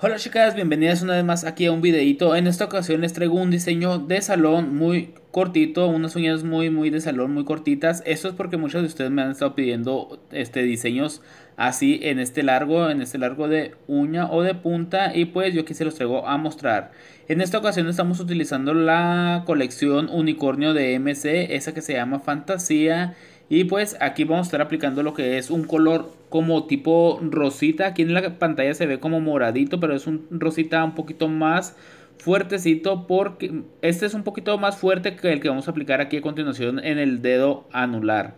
Hola chicas, bienvenidas una vez más aquí a un videito. En esta ocasión les traigo un diseño de salón muy cortito, unas uñas muy muy de salón, muy cortitas. Esto es porque muchos de ustedes me han estado pidiendo este diseños así en este largo, en este largo de uña o de punta y pues yo aquí se los traigo a mostrar. En esta ocasión estamos utilizando la colección unicornio de MC, esa que se llama Fantasía. Y pues aquí vamos a estar aplicando lo que es un color como tipo rosita. Aquí en la pantalla se ve como moradito, pero es un rosita un poquito más fuertecito porque este es un poquito más fuerte que el que vamos a aplicar aquí a continuación en el dedo anular.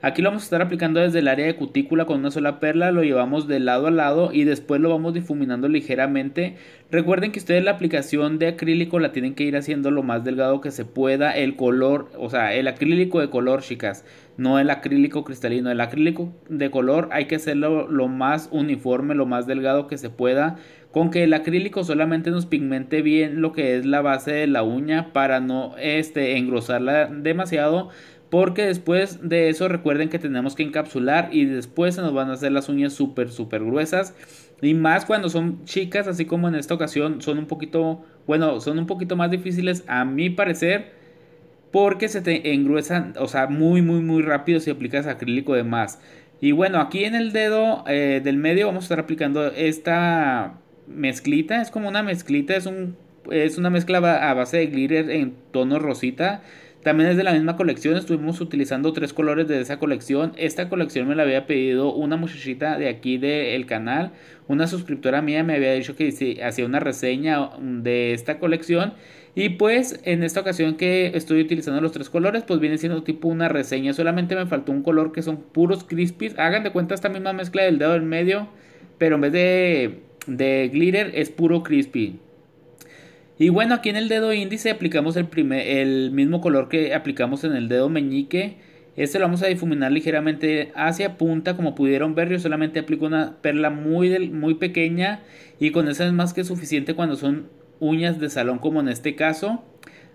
Aquí lo vamos a estar aplicando desde el área de cutícula con una sola perla, lo llevamos de lado a lado y después lo vamos difuminando ligeramente. Recuerden que ustedes la aplicación de acrílico la tienen que ir haciendo lo más delgado que se pueda. El color, o sea, el acrílico de color, chicas, no el acrílico cristalino. El acrílico de color hay que hacerlo lo más uniforme, lo más delgado que se pueda. Con que el acrílico solamente nos pigmente bien lo que es la base de la uña para no este, engrosarla demasiado porque después de eso recuerden que tenemos que encapsular y después se nos van a hacer las uñas súper, súper gruesas. Y más cuando son chicas, así como en esta ocasión, son un poquito, bueno, son un poquito más difíciles a mi parecer. Porque se te engruesan, o sea, muy, muy, muy rápido si aplicas acrílico de más. Y bueno, aquí en el dedo eh, del medio vamos a estar aplicando esta mezclita. Es como una mezclita, es, un, es una mezcla a base de glitter en tono rosita. También es de la misma colección estuvimos utilizando tres colores de esa colección. Esta colección me la había pedido una muchachita de aquí del canal. Una suscriptora mía me había dicho que hacía una reseña de esta colección. Y pues en esta ocasión que estoy utilizando los tres colores, pues viene siendo tipo una reseña. Solamente me faltó un color que son puros crispies. Hagan de cuenta esta misma mezcla del dedo del medio, pero en vez de, de glitter es puro crispy. Y bueno, aquí en el dedo índice aplicamos el, primer, el mismo color que aplicamos en el dedo meñique. Este lo vamos a difuminar ligeramente hacia punta, como pudieron ver, yo solamente aplico una perla muy, muy pequeña y con esa es más que suficiente cuando son uñas de salón como en este caso.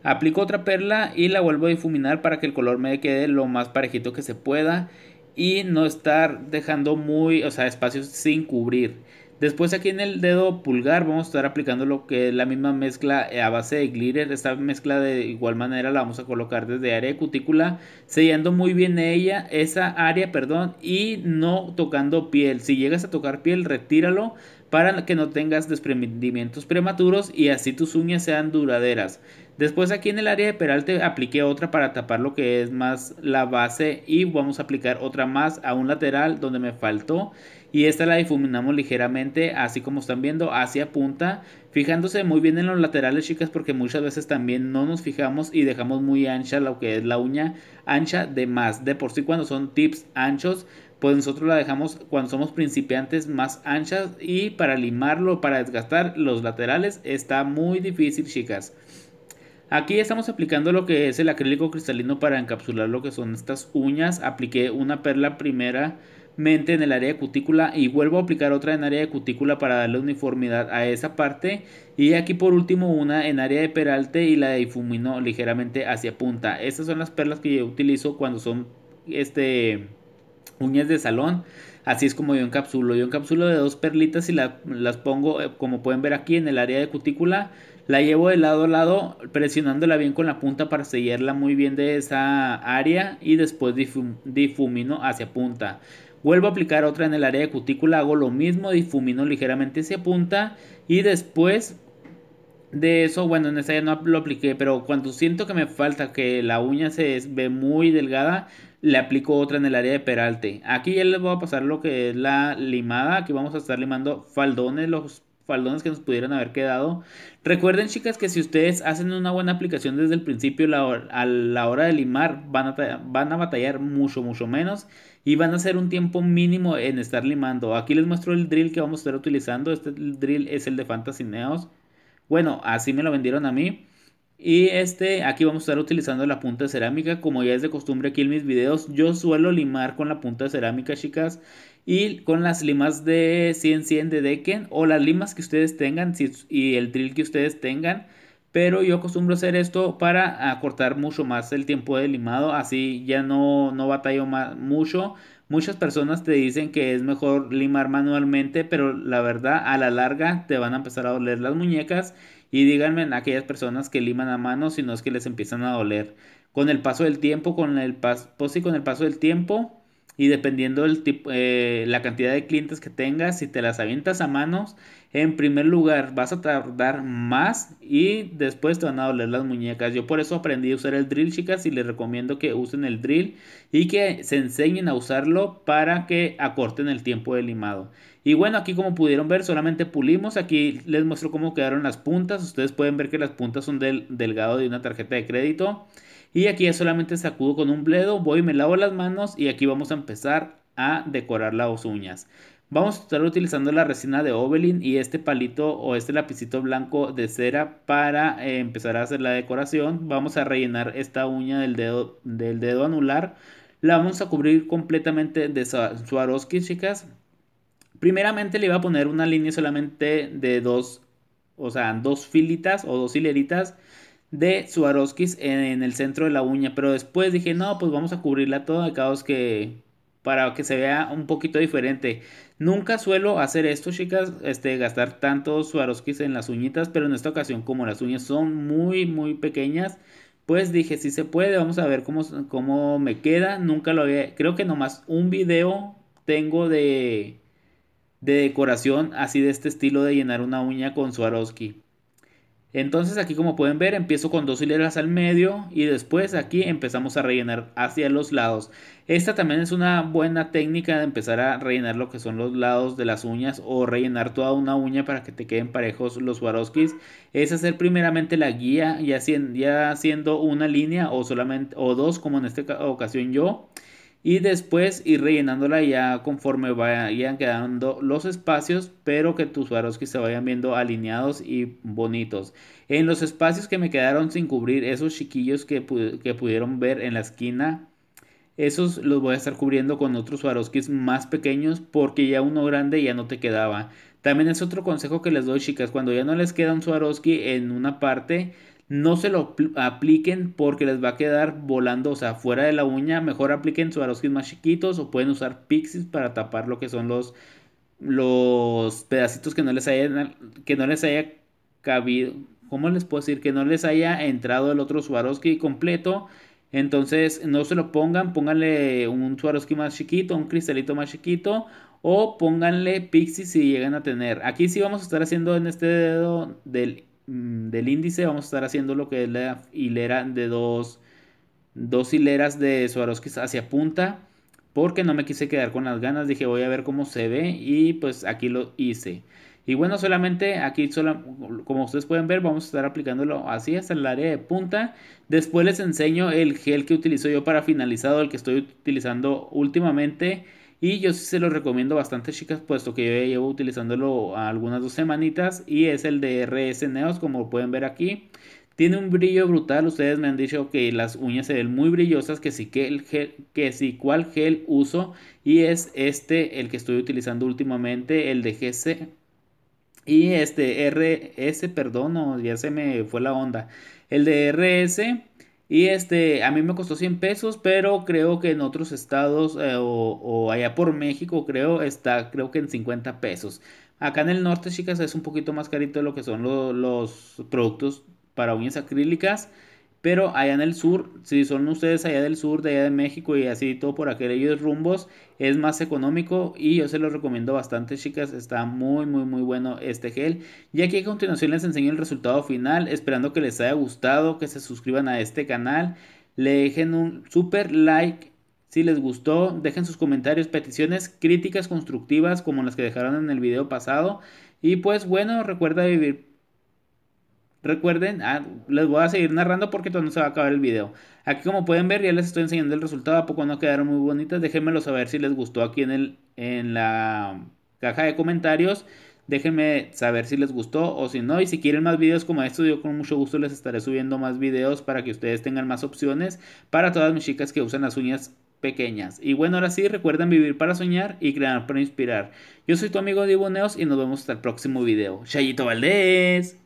Aplico otra perla y la vuelvo a difuminar para que el color me quede lo más parejito que se pueda y no estar dejando muy, o sea, espacios sin cubrir. Después aquí en el dedo pulgar vamos a estar aplicando lo que es la misma mezcla eh, a base de glitter. Esta mezcla de igual manera la vamos a colocar desde área de cutícula, sellando muy bien ella, esa área, perdón, y no tocando piel. Si llegas a tocar piel, retíralo para que no tengas desprendimientos prematuros y así tus uñas sean duraderas. Después aquí en el área de peralte apliqué otra para tapar lo que es más la base y vamos a aplicar otra más a un lateral donde me faltó y esta la difuminamos ligeramente, así como están viendo, hacia punta, fijándose muy bien en los laterales chicas porque muchas veces también no nos fijamos y dejamos muy ancha lo que es la uña ancha de más, de por sí cuando son tips anchos pues nosotros la dejamos cuando somos principiantes más anchas y para limarlo, para desgastar los laterales está muy difícil chicas. Aquí estamos aplicando lo que es el acrílico cristalino para encapsular lo que son estas uñas. Apliqué una perla primera en el área de cutícula y vuelvo a aplicar otra en área de cutícula para darle uniformidad a esa parte y aquí por último una en área de peralte y la difumino ligeramente hacia punta estas son las perlas que yo utilizo cuando son este uñas de salón así es como yo encapsulo yo encapsulo de dos perlitas y las pongo eh, como pueden ver aquí en el área de cutícula la llevo de lado a lado presionándola bien con la punta para sellarla muy bien de esa área y después difumino hacia punta Vuelvo a aplicar otra en el área de cutícula, hago lo mismo, difumino ligeramente esa punta y después de eso, bueno, en esa ya no lo apliqué, pero cuando siento que me falta que la uña se ve muy delgada, le aplico otra en el área de peralte. Aquí ya les voy a pasar lo que es la limada, aquí vamos a estar limando faldones, los faldones que nos pudieran haber quedado. Recuerden, chicas, que si ustedes hacen una buena aplicación desde el principio, a la hora de limar, van a, van a batallar mucho, mucho menos y van a hacer un tiempo mínimo en estar limando. Aquí les muestro el drill que vamos a estar utilizando. Este drill es el de Fantasy Neos. Bueno, así me lo vendieron a mí. Y este, aquí vamos a estar utilizando la punta de cerámica, como ya es de costumbre aquí en mis videos, yo suelo limar con la punta de cerámica, chicas y con las limas de 100-100 de Decken o las limas que ustedes tengan y el drill que ustedes tengan. Pero yo acostumbro hacer esto para acortar mucho más el tiempo de limado, así ya no, no batallo mucho. Muchas personas te dicen que es mejor limar manualmente, pero la verdad a la larga te van a empezar a doler las muñecas y díganme aquellas personas que liman a mano si no es que les empiezan a doler. Con el paso del tiempo, con el paso, pues sí, con el paso del tiempo, y dependiendo del tipo, eh, la cantidad de clientes que tengas, si te las avientas a manos, en primer lugar vas a tardar más y después te van a doler las muñecas. Yo por eso aprendí a usar el drill, chicas, y les recomiendo que usen el drill y que se enseñen a usarlo para que acorten el tiempo de limado. Y bueno, aquí como pudieron ver, solamente pulimos. Aquí les muestro cómo quedaron las puntas. Ustedes pueden ver que las puntas son del, delgado de una tarjeta de crédito. Y aquí ya solamente sacudo con un bledo, voy, y me lavo las manos y aquí vamos a empezar a decorar las uñas. Vamos a estar utilizando la resina de Ovelin y este palito o este lapicito blanco de cera para eh, empezar a hacer la decoración. Vamos a rellenar esta uña del dedo, del dedo anular. La vamos a cubrir completamente de Swarovski, chicas. Primeramente le iba a poner una línea solamente de dos, o sea, dos filitas o dos hileritas de Swarovskis en, el centro de la uña. Pero después dije, no, pues vamos a cubrirla toda, caos que para que se vea un poquito diferente. Nunca suelo hacer esto, chicas, este, gastar tantos Swarovskis en las uñitas, pero en esta ocasión, como las uñas son muy, muy pequeñas, pues dije, si se puede, vamos a ver cómo, cómo me queda. Nunca lo había, creo que nomás un video tengo de, de decoración así de este estilo de llenar una uña con Swarovski. Entonces aquí como pueden ver empiezo con dos hileras al medio y después aquí empezamos a rellenar hacia los lados. Esta también es una buena técnica de empezar a rellenar lo que son los lados de las uñas o rellenar toda una uña para que te queden parejos los waroskis. Es hacer primeramente la guía ya haciendo una línea o solamente o dos como en esta ocasión yo y después ir rellenándola ya conforme vayan quedando los espacios, pero que tus Swarovski se vayan viendo alineados y bonitos. En los espacios que me quedaron sin cubrir, esos chiquillos que, pudieron ver en la esquina, esos los voy a estar cubriendo con otros Swarovski más pequeños porque ya uno grande ya no te quedaba. También es otro consejo que les doy chicas, cuando ya no les queda un Swarovski en una parte, no se lo apliquen porque les va a quedar volando, o sea, fuera de la uña. Mejor apliquen Swarovski más chiquitos o pueden usar Pixies para tapar lo que son los, los pedacitos que no les que no les haya cabido. ¿Cómo les puedo decir? Que no les haya entrado el otro Swarovski completo. Entonces no se lo pongan, pónganle un Swarovski más chiquito, un cristalito más chiquito o pónganle Pixies si llegan a tener. Aquí sí vamos a estar haciendo en este dedo del Mm, del índice vamos a estar haciendo lo que es la hilera de dos, dos hileras de Swarovski hacia punta porque no me quise quedar con las ganas, dije voy a ver cómo se ve y pues aquí lo hice. Y bueno, solamente aquí, como ustedes pueden ver, vamos a estar aplicándolo así hasta el área de punta. Después les enseño el gel que utilizo yo para finalizado, el que estoy utilizando últimamente. Y yo sí se lo recomiendo bastante, chicas, puesto que yo llevo utilizándolo algunas dos semanitas. Y es el de RS Neos, como pueden ver aquí. Tiene un brillo brutal. Ustedes me han dicho que las uñas se ven muy brillosas. Que sí, que, el gel, que sí, cuál gel uso. Y es este el que estoy utilizando últimamente, el de GC. Y este RS, perdón, ya se me fue la onda. El de RS y este, a mí me costó 100 pesos, pero creo que en otros estados eh, o, allá por México, creo, está, creo que en 50 pesos. Acá en el norte, chicas, es un poquito más carito de lo que son los productos para uñas acrílicas. Pero allá en el sur, si son ustedes allá del sur, de allá de México y así todo por aquellos rumbos, es más económico y yo se lo recomiendo bastante, chicas. Está muy, muy, muy bueno este gel. Y aquí a continuación les enseño el resultado final, esperando que les haya gustado, que se suscriban a este canal, le dejen un super like si les gustó, dejen sus comentarios, peticiones, críticas constructivas como las que dejaron en el video pasado. Y pues bueno, recuerda vivir Recuerden, ah, les voy a seguir narrando porque todavía no se va a acabar el video. Aquí como pueden ver ya les estoy enseñando el resultado, a poco no quedaron muy bonitas. Déjenmelo saber si les gustó aquí en, el, en la caja de comentarios. Déjenme saber si les gustó o si no. Y si quieren más videos como estos, yo con mucho gusto les estaré subiendo más videos para que ustedes tengan más opciones para todas mis chicas que usan las uñas pequeñas. Y bueno, ahora sí, recuerden vivir para soñar y crear para inspirar. Yo soy tu amigo Dibuneos y nos vemos hasta el próximo video. Chayito Valdés.